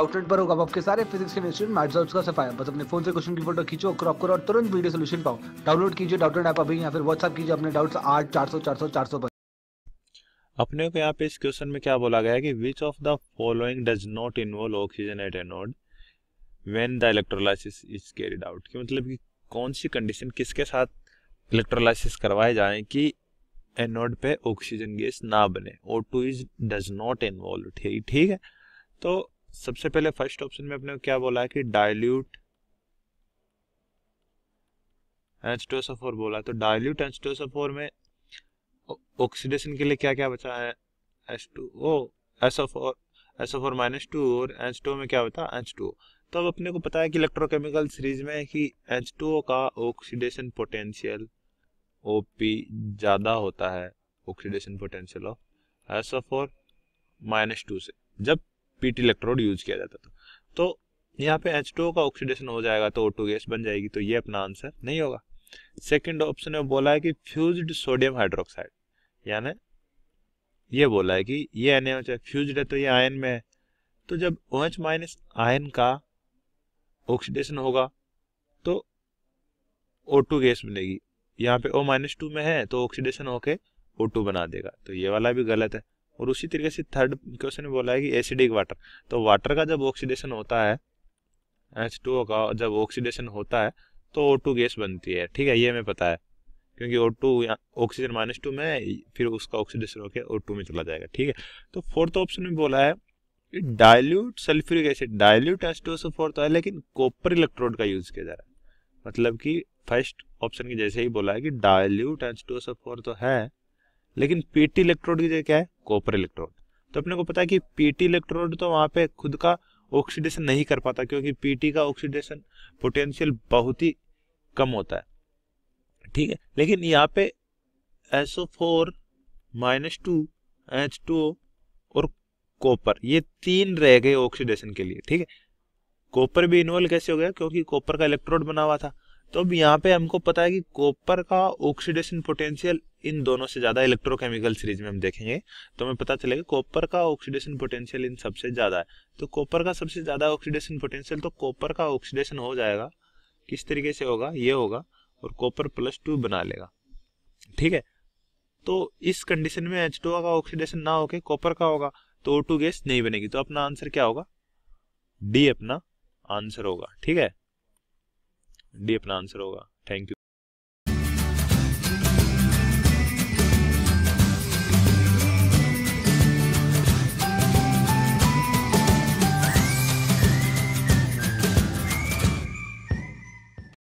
outlet पर होगा आपके सारे फिजिक्स केमिस्ट्री मैथ्स और उसका सफाया बस अपने फोन से क्वेश्चन की फोटो खींचो क्रॉप करो और तुरंत वीडियो सोल्यूशन पाओ डाउनलोड कीजिए डाउटलेट ऐप अभी या फिर व्हाट्सअप कीजिए अपने डाउट्स आठ चार सौ चार सौ अपने को यहाँ पे इस क्वेश्चन में क्या बोला गया है कि which of the following does not involve oxygen at anode when the electrolysis is carried out कि मतलब कि कौन सी कंडीशन किसके साथ इलेक्ट्रोलाइसिस करवाए जाए कि एनोड पे ऑक्सीजन गैस ना बने O two is does not involve ठीक है तो सबसे पहले फर्स्ट ऑप्शन में अपने क्या बोला है कि dilute H two S four बोला तो dilute H two S four में ऑक्सीडेशन के लिए क्या क्या बचा है H two O S O four S four minus two और एच टू में क्या बता एच टू तो अब अपने को पता है कि इलेक्ट्रोकेमिकल सीरीज में कि एच टू का ऑक्सीडेशन पोटेंशियल ओ पी ज़्यादा होता है oxidation potential of S O four minus two से जब पीटी इलेक्ट्रोड यूज किया जाता था तो यहाँ पे एच टू का ऑक्सीडेशन हो जाएगा तो ओ गैस बन जाएगी तो ये अपना आंसर नहीं होगा सेकेंड ऑप्शन में बोला है कि फ्यूज सोडियम हाइड्रोक्साइड यानी ये बोला है कि ये एन एच फ्यूज है तो ये आयन में है तो जब ओ एच माइनस आयन का ऑक्सीडेशन होगा तो ओ टू गैस बनेगी यहाँ पे ओ माइनस टू में है तो ऑक्सीडेशन होके ओ टू बना देगा तो ये वाला भी गलत है और उसी तरीके से थर्ड क्वेश्चन में बोला है कि एसिडिक वाटर तो वाटर का जब ऑक्सीडेशन होता है एच टू का जब ऑक्सीडेशन होता है तो ओ टू गैस बनती है ठीक है ये हमें पता है क्योंकि O two oxygen minus two में फिर उसका ऑक्सीडेशन होकर ओ टू में चला जाएगा ठीक है तो फोर्थ ऑप्शन में बोला है dilute sulphuric acid dilute H two fourth है लेकिन कॉपर इलेक्ट्रोड का यूज किया जा रहा है मतलब कि फर्स्ट ऑप्शन की जैसे ही बोला है कि डायल्यूट एच टू फोर तो है लेकिन पीटी इलेक्ट्रोड की जगह क्या है कॉपर इलेक्ट्रोड तो अपने को पता है कि पीटी इलेक्ट्रोड तो वहां पे खुद का ऑक्सीडेशन नहीं कर पाता क्योंकि पीटी का ऑक्सीडेशन पोटेंशियल बहुत ही कम होता है ठीक है लेकिन यहाँ पे S O four minus two H two और कॉपर ये तीन रह गए ऑक्सीडेशन के लिए ठीक है कॉपर भी इन्वॉल्व कैसे हो गया क्योंकि कॉपर का इलेक्ट्रोड बना हुआ था तो अब यहाँ पे हमको पता है कि कॉपर का ऑक्सीडेशन पोटेंशियल इन दोनों से ज़्यादा इलेक्ट्रोकेमिकल सीरीज में हम देखेंगे तो हमें पता चलेगा कॉपर का ऑक्सीडेशन पोटेंशियल इन सबसे ज़्यादा है तो कॉपर का सबसे ज़्यादा ऑक्सीडेशन पोटेंशियल तो कॉपर का ऑक्सीडेशन हो जाएगा किस तरीके से होगा ये होगा और कॉपर प्लस टू बना लेगा ठीक है तो इस कंडीशन में एच का ऑक्सीडेशन ना होके कॉपर का होगा तो ओ गैस नहीं बनेगी तो अपना आंसर क्या होगा डी अपना आंसर होगा ठीक है डी अपना आंसर होगा थैंक यू